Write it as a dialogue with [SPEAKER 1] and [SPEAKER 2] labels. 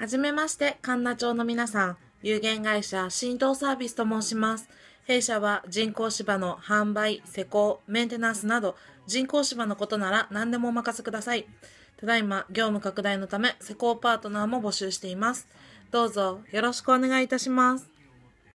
[SPEAKER 1] はじめまして、神奈町の皆さん、有限会社振動サービスと申します。弊社は人工芝の販売、施工、メンテナンスなど、人工芝のことなら何でもお任せください。ただいま、業務拡大のため、施工パートナーも募集しています。どうぞよろしくお願いいたします。